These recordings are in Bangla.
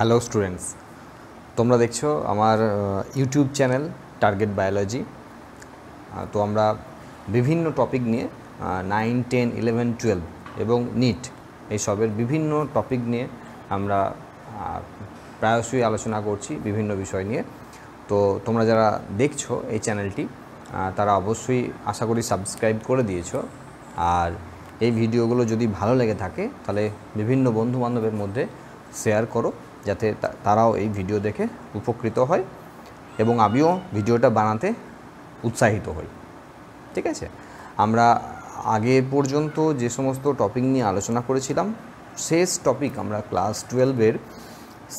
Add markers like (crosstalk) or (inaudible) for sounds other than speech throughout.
হ্যালো স্টুডেন্টস তোমরা দেখছো আমার ইউটিউব চ্যানেল টার্গেট বায়োলজি তো আমরা বিভিন্ন টপিক নিয়ে নাইন টেন ইলেভেন টুয়েলভ এবং নিট এইসবের বিভিন্ন টপিক নিয়ে আমরা প্রায়শই আলোচনা করছি বিভিন্ন বিষয় নিয়ে তো তোমরা যারা দেখছো এই চ্যানেলটি তারা অবশ্যই আশা করি সাবস্ক্রাইব করে দিয়েছ আর এই ভিডিওগুলো যদি ভালো লেগে থাকে তাহলে বিভিন্ন বন্ধুবান্ধবের মধ্যে শেয়ার করো যাতে তারাও এই ভিডিও দেখে উপকৃত হয় এবং আমিও ভিডিওটা বানাতে উৎসাহিত হই ঠিক আছে আমরা আগে পর্যন্ত যে সমস্ত টপিক নিয়ে আলোচনা করেছিলাম শেষ টপিক আমরা ক্লাস টুয়েলভের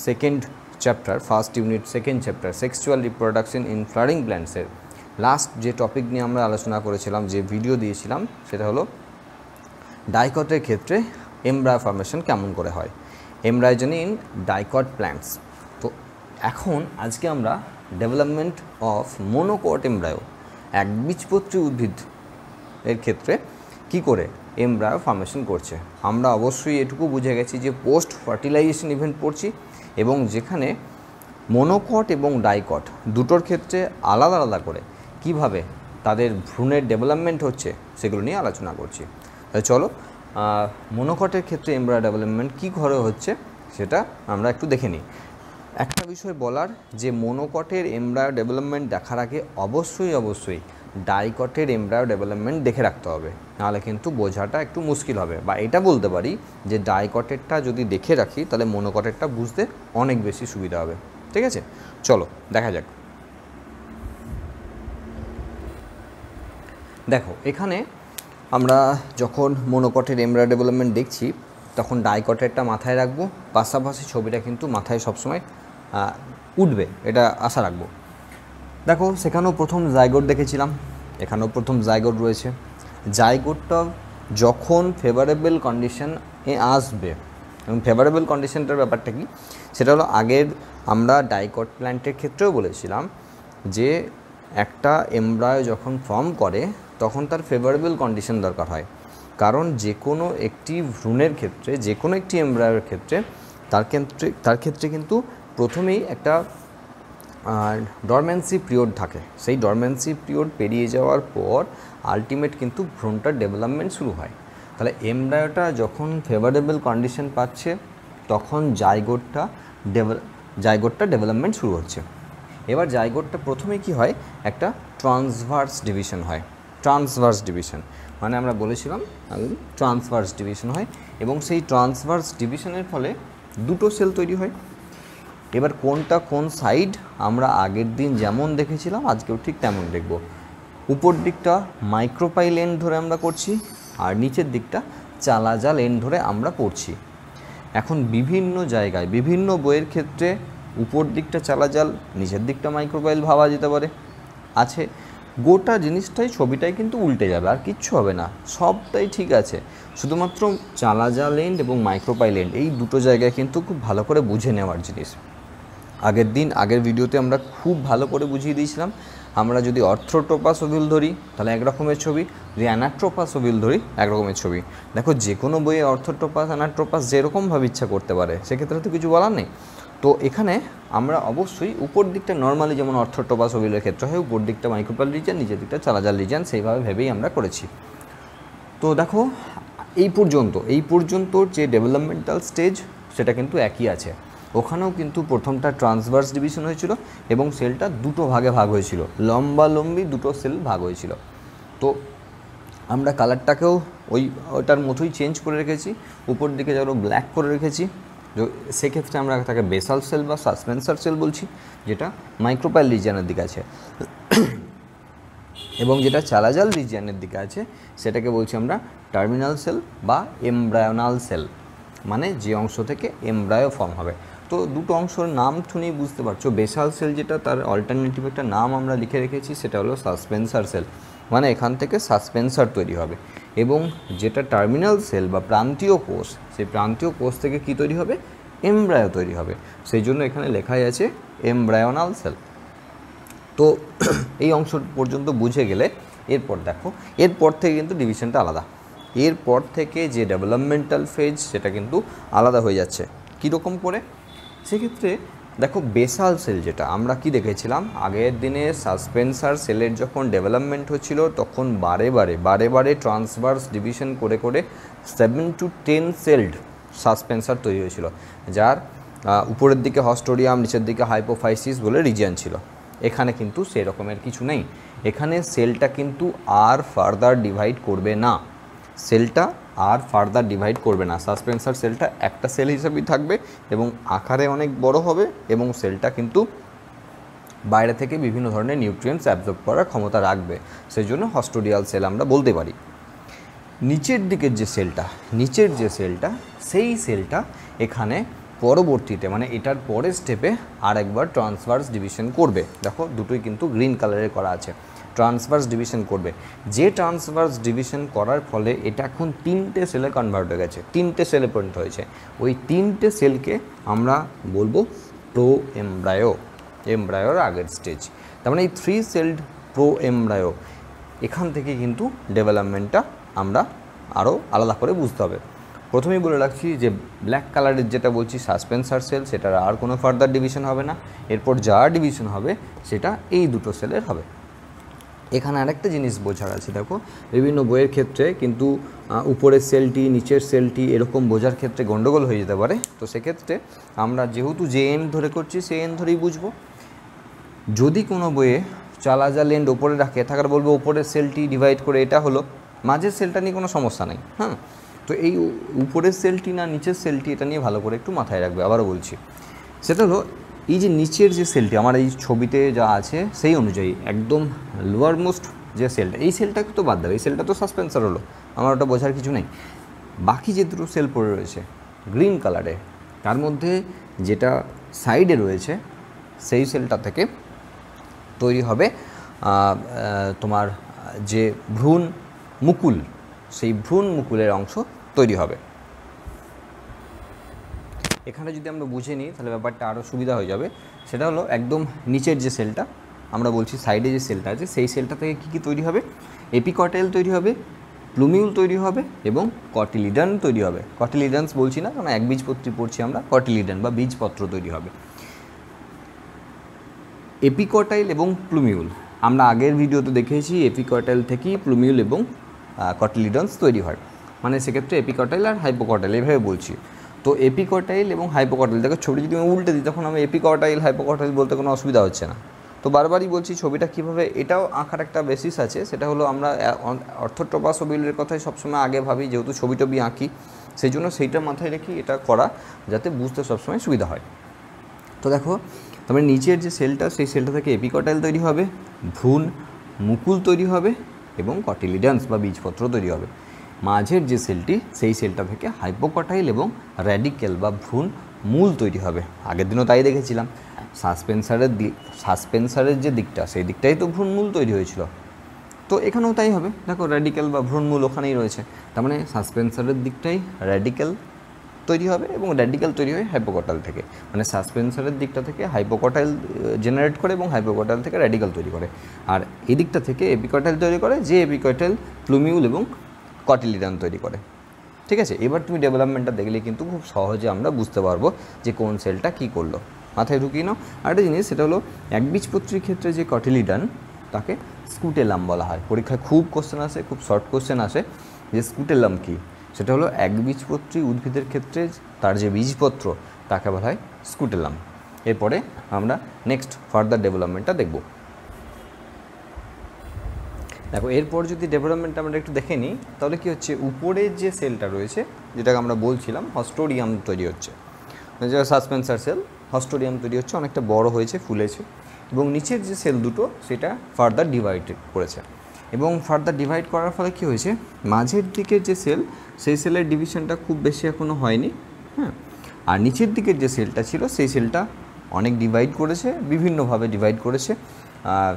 second chapter first unit second chapter sexual reproduction in flowering প্ল্যান্টসের লাস্ট যে টপিক নিয়ে আমরা আলোচনা করেছিলাম যে ভিডিও দিয়েছিলাম সেটা হলো ডাইকটের ক্ষেত্রে এমব্রা ফর্মেশন কেমন করে হয় এমরাইজন ইন ডাইকট প্ল্যান্টস তো এখন আজকে আমরা ডেভেলপমেন্ট অফ মোনোকট এমব্রায়ো এক বীজপত্রী উদ্ভিদ এর ক্ষেত্রে কি করে এমব্রায়ো ফর্মেশন করছে আমরা অবশ্যই এটুকু বুঝে গেছি যে পোস্ট ফার্টিলাইজেশন ইভেন্ট পড়ছি এবং যেখানে মোনোকট এবং ডাইকট দুটোর ক্ষেত্রে আলাদা আলাদা করে কিভাবে তাদের ভ্রূণের ডেভেলপমেন্ট হচ্ছে সেগুলো নিয়ে আলোচনা করছি চলো মনোকটের ক্ষেত্রে এমব্রয়ার ডেভেলপমেন্ট কী ঘরে হচ্ছে সেটা আমরা একটু দেখে নিই একটা বিষয় বলার যে মনোকটের এমব্রয়ার ডেভেলপমেন্ট দেখার আগে অবশ্যই অবশ্যই ডাইকটের এমব্রয়ার ডেভেলপমেন্ট দেখে রাখতে হবে নাহলে কিন্তু বোঝাটা একটু মুশকিল হবে বা এটা বলতে পারি যে ডাইকটেরটা যদি দেখে রাখি তাহলে মনোকটেরটা বুঝতে অনেক বেশি সুবিধা হবে ঠিক আছে চলো দেখা যাক দেখো এখানে আমরা যখন মনোকটের এমরা ডেভেলপমেন্ট দেখছি তখন ডাইকটেরটা মাথায় রাখবো পাশাপাশি ছবিটা কিন্তু মাথায় সবসময় উঠবে এটা আশা রাখবো দেখো সেখানেও প্রথম জায়গোট দেখেছিলাম এখানেও প্রথম জায়গোট রয়েছে জায়গোটটা যখন ফেভারেবল কন্ডিশন এ আসবে এবং ফেভারেবল কন্ডিশনটার ব্যাপারটা কি সেটা হলো আগের আমরা ডাইকট প্ল্যান্টের ক্ষেত্রেও বলেছিলাম যে একটা এমব্রায়ো যখন ফর্ম করে তখন তার ফেভারেবল কন্ডিশন দরকার হয় কারণ যে কোনো একটি ভ্রূণের ক্ষেত্রে যে কোনো একটি এমব্রায়োর ক্ষেত্রে তার ক্ষেত্রে তার ক্ষেত্রে কিন্তু প্রথমেই একটা ডরম্যান্সি পিরিয়ড থাকে সেই ডরম্যান্সি পিরিয়ড পেরিয়ে যাওয়ার পর আলটিমেট কিন্তু ভ্রূণটার ডেভেলপমেন্ট শুরু হয় তাহলে এমব্রায়োটা যখন ফেভারেবল কন্ডিশন পাচ্ছে তখন জায়গোটটা ডেভেল জায়গোটটা ডেভেলপমেন্ট শুরু হচ্ছে এবার জাইগোটটা প্রথমে কি হয় একটা ট্রান্সভার্স ডিভিশন হয় ট্রান্সভার্স ডিভিশন মানে আমরা বলেছিলাম ট্রান্সভার্স ডিভিশন হয় এবং সেই ট্রান্সভার্স ডিভিশনের ফলে দুটো সেল তৈরি হয় এবার কোনটা কোন সাইড আমরা আগের দিন যেমন দেখেছিলাম আজকেও ঠিক তেমন দেখব উপর দিকটা মাইক্রোপাই লেন ধরে আমরা করছি আর নিচের দিকটা চালাজাল লেন ধরে আমরা পড়ছি এখন বিভিন্ন জায়গায় বিভিন্ন বইয়ের ক্ষেত্রে উপর দিকটা চালা জাল নিচের দিকটা মাইক্রোবাইল ভাবা যেতে পারে আছে গোটা জিনিসটাই ছবিটাই কিন্তু উল্টে যাবে আর কিচ্ছু হবে না সবটাই ঠিক আছে শুধুমাত্র চালা জাল এন্ড এবং মাইক্রোপাইল এন্ড এই দুটো জায়গায় কিন্তু খুব ভালো করে বুঝে নেওয়ার জিনিস আগের দিন আগের ভিডিওতে আমরা খুব ভালো করে বুঝিয়ে দিয়েছিলাম আমরা যদি অর্থ্রোটোপাস ওভিল ধরি তাহলে একরকমের ছবি যদি অ্যানাট্রোপাস ওভিল ধরি একরকমের ছবি দেখো যে কোনো বইয়ে অর্থ্রোটোপাস অ্যানাট্রোপাস যেরকমভাবে ইচ্ছা করতে পারে সেক্ষেত্রে তো কিছু বলার নেই তো এখানে আমরা অবশ্যই উপর দিকটা নর্মালি যেমন অর্থটোপাস ওভিলের ক্ষেত্রে হয় উপর দিকটা মাইক্রোপাল রিজান নিচের দিকটা চালাজাল রিজান সেইভাবে ভেবেই আমরা করেছি তো দেখো এই পর্যন্ত এই পর্যন্ত যে ডেভেলপমেন্টাল স্টেজ সেটা কিন্তু একই আছে ওখানেও কিন্তু প্রথমটা ট্রান্সভার্স ডিভিশন হয়েছিল এবং সেলটা দুটো ভাগে ভাগ হয়েছিল লম্বা লম্বি দুটো সেল ভাগ হয়েছিল তো আমরা কালারটাকেও ওই ওটার মতোই চেঞ্জ করে রেখেছি উপর দিকে যেন ব্ল্যাক করে রেখেছি সেক্ষেত্রে আমরা তাকে বেসাল সেল বা সাসপেন্সার সেল বলছি যেটা মাইক্রোপাইল রিজিয়ানের দিকে আছে এবং যেটা চালাজাল রিজিয়ানের দিকে আছে সেটাকে বলছি আমরা টার্মিনাল সেল বা এমব্রায়োনাল সেল মানে যে অংশ থেকে এমব্রায়ো ফর্ম হবে তো দুটো অংশের নাম শুনেই বুঝতে পারছো বেসাল সেল যেটা তার অল্টারনেটিভ একটা নাম আমরা লিখে রেখেছি সেটা হলো সাসপেন্সার সেল মানে এখান থেকে সাসপেন্সার তৈরি হবে এবং যেটা টার্মিনাল সেল বা প্রান্তীয় কোষ সেই প্রান্তীয় কোষ থেকে কি তৈরি হবে এমব্রায়ো তৈরি হবে সেই জন্য এখানে লেখাই আছে এমব্রায়োনাল সেল তো (clears throat) এই অংশ পর্যন্ত বুঝে গেলে এরপর দেখো এরপর থেকে কিন্তু ডিভিশনটা আলাদা এরপর থেকে যে ডেভেলপমেন্টাল ফেজ সেটা কিন্তু আলাদা হয়ে যাচ্ছে কীরকম করে সেক্ষেত্রে দেখো বেসাল সেল যেটা আমরা কি দেখেছিলাম আগের দিনে সাসপেন্সার সেলের যখন ডেভেলপমেন্ট হচ্ছিল তখন বারে বারে বারে বারে ট্রান্সভার্স ডিভিশন করে করে seven to ten celled suspensor তৈরি হয়েছিল যার উপরের দিকে হস্টোরিয়াম নিচের দিকে হাইপোফাইসিস বলে রিজিয়ান ছিল এখানে কিন্তু সেরকমের কিছু নেই এখানে সেলটা কিন্তু আর ফার্দার ডিভাইড করবে না সেলটা আর ফার্দার ডিভাইড করবে না সাসপেন্সার সেলটা একটা সেল হিসেবেই থাকবে এবং আকারে অনেক বড় হবে এবং সেলটা কিন্তু বাইরে থেকে বিভিন্ন ধরনের নিউট্রিয়েন্টস অ্যাবজর্ব করার ক্ষমতা রাখবে সেই জন্য হস্টোডিয়াল সেল আমরা বলতে পারি নিচের দিকের যে সেলটা নিচের যে সেলটা সেই সেলটা এখানে পরবর্তীতে মানে এটার পরের স্টেপে আরেকবার ট্রান্সভার্স ডিভিশন করবে দেখো দুটোই কিন্তু গ্রিন কালারের করা আছে ট্রান্সভার্স ডিভিশন করবে যে ট্রান্সভার্স ডিভিশন করার ফলে এটা এখন তিনটে সেলে কনভার্ট হয়ে গেছে তিনটে সেলে পরিণত হয়েছে ওই তিনটে সেলকে আমরা বলবো প্রো এমব্রায়ো এমব্রায়োর আগের স্টেজ তার মানে এই থ্রি সেলড প্রো এমব্রায়ো এখান থেকে কিন্তু ডেভেলপমেন্টটা আমরা আরও আলাদা করে বুঝতে হবে প্রথমেই বলে রাখছি যে ব্ল্যাক কালারের যেটা বলছি সাসপেন্সার সেল সেটার আর কোনো ফার্দার ডিভিশন হবে না এরপর যা ডিভিশন হবে সেটা এই দুটো সেলের হবে এখানে আরেকটা জিনিস বোঝার আছে দেখো বিভিন্ন বইয়ের ক্ষেত্রে কিন্তু উপরের সেলটি নিচের সেলটি এরকম বোঝার ক্ষেত্রে গণ্ডগোল হয়ে যেতে পারে তো সেক্ষেত্রে আমরা যেহেতু যে এন ধরে করছি সে এন ধরেই বুঝবো যদি কোনো বইয়ে চালা যা লেন্ড ওপরে রাখে থাকার বলবো ওপরের সেলটি ডিভাইড করে এটা হলো মাঝের সেলটা নিয়ে কোনো সমস্যা নেই হ্যাঁ তো এই উপরের সেলটি না নিচের সেলটি এটা নিয়ে ভালো করে একটু মাথায় রাখবে আবারও বলছি সেটা হলো এই যে নিচের যে সেলটি আমার এই ছবিতে যা আছে সেই অনুযায়ী একদম লোয়ার মোস্ট যে সেলটা এই সেলটাকে তো বাদ দেবে এই সেলটা তো সাসপেন্সার হলো আমার ওটা বোঝার কিছু নেই বাকি যে দুটো সেল পড়ে রয়েছে গ্রিন কালারে তার মধ্যে যেটা সাইডে রয়েছে সেই সেলটা থেকে তৈরি হবে তোমার যে ভ্রূণ মুকুল সেই ভ্রূণ মুকুলের অংশ তৈরি হবে এখানে যদি আমরা বুঝে নিই তাহলে ব্যাপারটা আরও সুবিধা হয়ে যাবে সেটা হলো একদম নিচের যে সেলটা আমরা বলছি সাইডে যে সেলটা আছে সেই সেলটা থেকে কী কী তৈরি হবে এপিকটেল তৈরি হবে প্লুমিউল তৈরি হবে এবং কটিলিডান তৈরি হবে কটিলিডান্স বলছি না কারণ এক বীজপত্রী পড়ছি আমরা কটিলিডান বা বীজপত্র তৈরি হবে এপিকটাইল এবং প্লুমিউল আমরা আগের ভিডিওতে দেখেছি এপিকটাইল থেকেই প্লুমিউল এবং কটিলিডন্স তৈরি হয় মানে সেক্ষেত্রে এপিকটাইল আর হাইপোকটাইল এভাবে বলছি তো এপিকটাইল এবং হাইপোকটাইল দেখো ছবি যদি আমি উল্টে দিই তখন আমি এপিকটাইল হাইপোকটাইল বলতে কোনো অসুবিধা হচ্ছে না তো বারবারই বলছি ছবিটা কীভাবে এটাও আঁকার একটা বেসিস আছে সেটা হলো আমরা অর্থটোপাস ওবিলের কথাই সবসময় আগে ভাবি যেহেতু ছবি টবি আঁকি সেই জন্য সেইটা মাথায় রেখে এটা করা যাতে বুঝতে সবসময় সুবিধা হয় তো দেখো তারপরে নিচের যে সেলটা সেই সেলটা থেকে এপিকটাইল তৈরি হবে ভ্রূণ মুকুল তৈরি হবে এবং কটিলিডান্স বা বীজপত্র তৈরি হবে মাঝের যে সেলটি সেই সেলটা থেকে হাইপোকটাইল এবং র্যাডিক্যাল বা ভ্রুণ মূল তৈরি হবে আগের দিনও তাই দেখেছিলাম সাসপেন্সারের দিক সাসপেন্সারের যে দিকটা সেই দিকটাই তো মূল তৈরি হয়েছিল তো এখানেও তাই হবে দেখো র্যাডিক্যাল বা ভ্রূণমূল ওখানেই রয়েছে তার মানে সাসপেন্সারের দিকটাই র্যাডিক্যাল তৈরি হবে এবং র্যাডিক্যাল তৈরি হয় হাইপোকটাল থেকে মানে সাসপেন্সারের দিকটা থেকে হাইপোকটাইল জেনারেট করে এবং হাইপোকটাইল থেকে র্যাডিক্যাল তৈরি করে আর এই দিকটা থেকে এপিকটাইল তৈরি করে যে এপিকটাইল প্লুমিউল এবং কটিলিডান তৈরি করে ঠিক আছে এবার তুমি ডেভেলপমেন্টটা দেখলে কিন্তু খুব সহজে আমরা বুঝতে পারবো যে কোন সেলটা কি করলো মাথায় ঢুকিয়ে নাও আরেকটা জিনিস সেটা হলো একবীজপত্রীর ক্ষেত্রে যে কটিলিডান তাকে স্কুটেলাম বলা হয় পরীক্ষায় খুব কোশ্চেন আসে খুব শর্ট কোশ্চেন আসে যে স্কুটেলাম কী সেটা হলো একবীজপত্রী উদ্ভিদের ক্ষেত্রে তার যে বীজপত্র তাকে বলা হয় স্কুটেলাম এরপরে আমরা নেক্সট ফার্দার ডেভেলপমেন্টটা দেখব দেখো এরপর যদি ডেভেলপমেন্ট আমরা একটু দেখে নিই তাহলে কি হচ্ছে উপরের যে সেলটা রয়েছে যেটাকে আমরা বলছিলাম হস্টোরিয়াম তৈরি হচ্ছে যেটা সাসপেন্সার সেল হস্টোরিয়াম তৈরি হচ্ছে অনেকটা বড় হয়েছে ফুলেছে এবং নিচের যে সেল দুটো সেটা ফার্দার ডিভাইডেড করেছে এবং ফার্দার ডিভাইড করার ফলে কি হয়েছে মাঝের দিকের যে সেল সেই সেলের ডিভিশনটা খুব বেশি এখনও হয়নি হ্যাঁ আর নিচের দিকের যে সেলটা ছিল সেই সেলটা অনেক ডিভাইড করেছে বিভিন্নভাবে ডিভাইড করেছে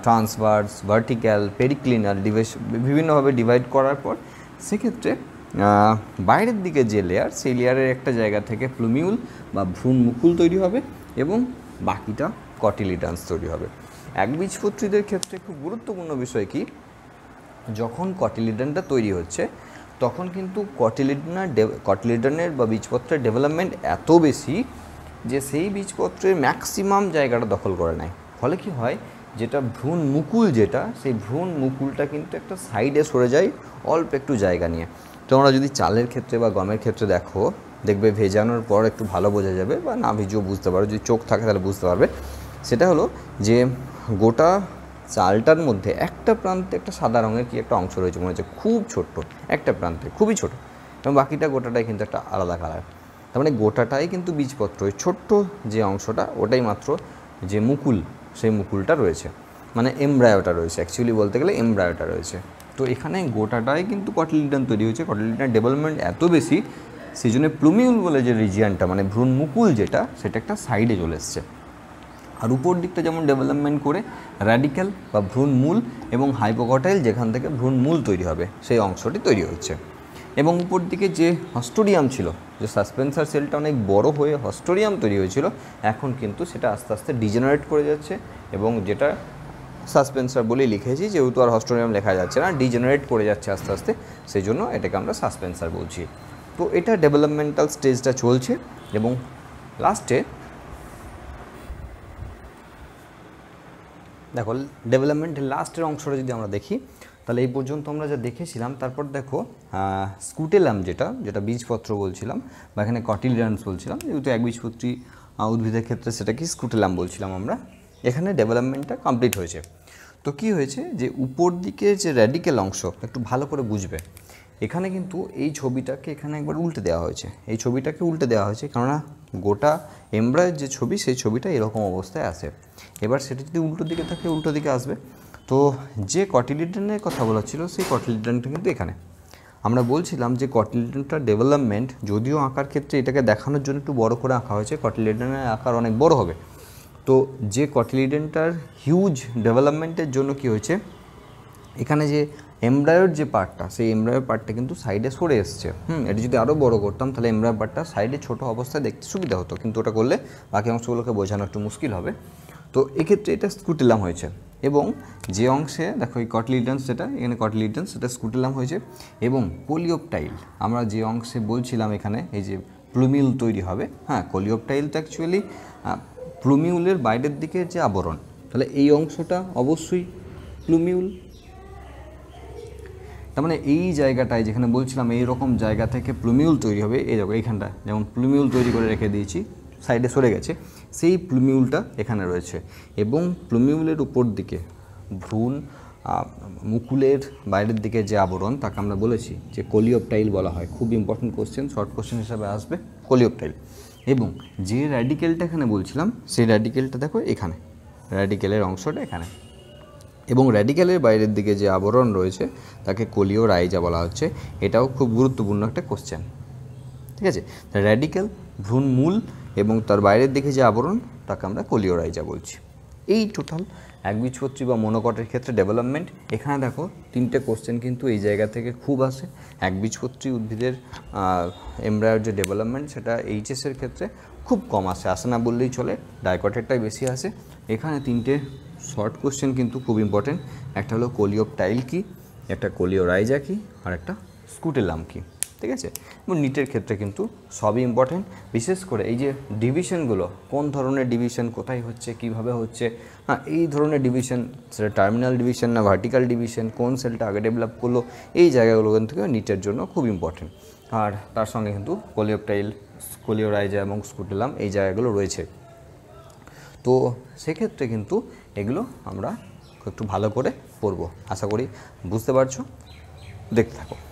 ট্রান্সভার্স ভার্টিক্যাল পেরিক্লিনাল ডিভাইস বিভিন্নভাবে ডিভাইড করার পর সেক্ষেত্রে বাইরের দিকে যে লেয়ার সেই লেয়ারের একটা জায়গা থেকে প্লুমিউল বা ভ্রূণ মুকুল তৈরি হবে এবং বাকিটা কটিলিডান্স তৈরি হবে একবীজপত্রীদের ক্ষেত্রে খুব গুরুত্বপূর্ণ বিষয় কি যখন কটিলিডানটা তৈরি হচ্ছে তখন কিন্তু কটিলিডানার কটিলিডানের বা বীজপত্রের ডেভেলপমেন্ট এত বেশি যে সেই বীজপত্রের ম্যাক্সিমাম জায়গাটা দখল করে নেয় ফলে কি হয় যেটা ভ্রূণ মুকুল যেটা সেই ভ্রূণ মুকুলটা কিন্তু একটা সাইডে সরে যায় অল্প একটু জায়গা নিয়ে তোমরা যদি চালের ক্ষেত্রে বা গমের ক্ষেত্রে দেখো দেখবে ভেজানোর পর একটু ভালো বোঝা যাবে বা না ভিজিও বুঝতে পারো যদি চোখ থাকে তাহলে বুঝতে পারবে সেটা হলো যে গোটা চালটার মধ্যে একটা প্রান্তে একটা সাদা রঙের কি একটা অংশ রয়েছে মনে হচ্ছে খুব ছোট্ট একটা প্রান্তে খুবই ছোট এবং বাকিটা গোটাটাই কিন্তু একটা আলাদা কালার তার মানে গোটাটাই কিন্তু বীজপত্র ওই ছোট্ট যে অংশটা ওটাই মাত্র যে মুকুল সেই মুকুলটা রয়েছে মানে এমব্রায়োটা রয়েছে অ্যাকচুয়ালি বলতে গেলে এমব্রায়োটা রয়েছে তো এখানে গোটাটাই কিন্তু কটলিডান তৈরি হয়েছে কটলিডান ডেভেলপমেন্ট এত বেশি সেই জন্য প্লুমিউল বলে যে রিজিয়ানটা মানে ভ্রূণ মুকুল যেটা সেটা একটা সাইডে চলে এসছে আর উপর দিকটা যেমন ডেভেলপমেন্ট করে র্যাডিক্যাল বা ভ্রূণ মূল এবং হাইপোকটাইল যেখান থেকে ভ্রূণ মূল তৈরি হবে সেই অংশটি তৈরি হচ্ছে এবং উপর দিকে যে হস্টোরিয়াম ছিল যে সাসপেন্সার সেলটা অনেক বড় হয়ে হস্টোরিয়াম তৈরি হয়েছিল এখন কিন্তু সেটা আস্তে আস্তে ডিজেনারেট করে যাচ্ছে এবং যেটা সাসপেন্সার বলেই লিখেছি যেহেতু আর হস্টোরিয়াম লেখা যাচ্ছে না ডিজেনারেট করে যাচ্ছে আস্তে আস্তে সেই জন্য এটাকে আমরা সাসপেন্সার বলছি তো এটা ডেভেলপমেন্টাল স্টেজটা চলছে এবং লাস্টে দেখো ডেভেলপমেন্টের লাস্টের অংশটা যদি আমরা দেখি তাহলে এই পর্যন্ত আমরা যা দেখেছিলাম তারপর দেখো স্কুটেলাম যেটা যেটা বীজপত্র বলছিলাম বা এখানে কটিলিয়ান্স বলছিলাম যেহেতু একবীজপত্রী উদ্ভিদের ক্ষেত্রে সেটাকে স্কুটেলাম বলছিলাম আমরা এখানে ডেভেলপমেন্টটা কমপ্লিট হয়েছে তো কি হয়েছে যে উপর দিকে যে র্যাডিক্যাল অংশ একটু ভালো করে বুঝবে এখানে কিন্তু এই ছবিটাকে এখানে একবার উল্টে দেওয়া হয়েছে এই ছবিটাকে উল্টে দেওয়া হয়েছে কেননা গোটা এমব্রয়ের যে ছবি সেই ছবিটা এরকম অবস্থায় আসে এবার সেটা যদি উল্টো দিকে থাকে উল্টো দিকে আসবে তো যে কটিলিডনের কথা বলা ছিল সেই কটিলিডনটা কিন্তু এখানে আমরা বলছিলাম যে কটিলিডনটা ডেভেলপমেন্ট যদিও আঁকার ক্ষেত্রে এটাকে দেখানোর জন্য একটু বড় করে আঁকা হয়েছে কটিলিডনের আকার অনেক বড় হবে তো যে কটিলিডানটার হিউজ ডেভেলপমেন্টের জন্য কি হয়েছে এখানে যে এমব্রয়ড যে পার্টটা সেই এমব্রয়ড পার্টটা কিন্তু সাইডে সরে এসছে হুম এটা যদি আরও বড় করতাম তাহলে এমব্রয়ড পার্টটা সাইডে ছোট অবস্থায় দেখতে সুবিধা হতো কিন্তু ওটা করলে বাকি অংশগুলোকে বোঝানো একটু মুশকিল হবে তো এক্ষেত্রে এটা স্কুটিলাম হয়েছে এবং যে অংশে দেখো এই কটলিডেন্স যেটা এখানে কটলিডেন্স সেটা স্কুটেলাম হয়েছে এবং কোলিওপটাইল আমরা যে অংশে বলছিলাম এখানে এই যে প্লুমিউল তৈরি হবে হ্যাঁ কোলিওপটাইল তো অ্যাকচুয়ালি প্লুমিউলের বাইরের দিকে যে আবরণ তাহলে এই অংশটা অবশ্যই প্লুমিউল তার মানে এই জায়গাটায় যেখানে বলছিলাম এই রকম জায়গা থেকে প্লুমিউল তৈরি হবে এই দেখো এইখানটা যেমন প্লুমিউল তৈরি করে রেখে দিয়েছি সাইডে সরে গেছে সেই প্লুমিউলটা এখানে রয়েছে এবং প্লুমিউলের উপর দিকে ভ্রূণ মুকুলের বাইরের দিকে যে আবরণ তাকে আমরা বলেছি যে কোলিওপটাইল বলা হয় খুব ইম্পর্ট্যান্ট কোশ্চেন শর্ট কোশ্চেন হিসাবে আসবে কোলিওপটাইল এবং যে র্যাডিকেলটা এখানে বলছিলাম সেই র্যাডিকেলটা দেখো এখানে র্যাডিকেলের অংশটা এখানে এবং র্যাডিকেলের বাইরের দিকে যে আবরণ রয়েছে তাকে কোলিও রাইজা বলা হচ্ছে এটাও খুব গুরুত্বপূর্ণ একটা কোশ্চেন ঠিক আছে র্যাডিকেল ভ্রূণমূল এবং তার বাইরের দিকে যে আবরণ তাকে আমরা কোলিওরাইজা বলছি এই টোটাল একবীজপত্রী বা মনোকটের ক্ষেত্রে ডেভেলপমেন্ট এখানে দেখো তিনটে কোশ্চেন কিন্তু এই জায়গা থেকে খুব আসে একবীজপত্রী উদ্ভিদের এমব্রায়োর যে ডেভেলপমেন্ট সেটা এইচএসের ক্ষেত্রে খুব কম আসে আসে না বললেই চলে ডায়কটেরটাই বেশি আসে এখানে তিনটে শর্ট কোশ্চেন কিন্তু খুব ইম্পর্টেন্ট একটা হলো টাইল কি একটা রাইজা কি আর একটা স্কুটেলাম কী ঠিক আছে এবং নিটের ক্ষেত্রে কিন্তু সবই ইম্পর্টেন্ট বিশেষ করে এই যে ডিভিশনগুলো কোন ধরনের ডিভিশন কোথায় হচ্ছে কিভাবে হচ্ছে হ্যাঁ এই ধরনের ডিভিশন সেটা টার্মিনাল ডিভিশন না ভার্টিক্যাল ডিভিশন কোন সেলটা আগে ডেভেলপ করলো এই জায়গাগুলো কিন্তু নিটের জন্য খুব ইম্পর্টেন্ট আর তার সঙ্গে কিন্তু কোলিওপটাইল কোলিওরাইজা এবং স্কুটেলাম এই জায়গাগুলো রয়েছে তো সেক্ষেত্রে কিন্তু এগুলো আমরা একটু ভালো করে পড়ব আশা করি বুঝতে পারছো দেখতে থাকো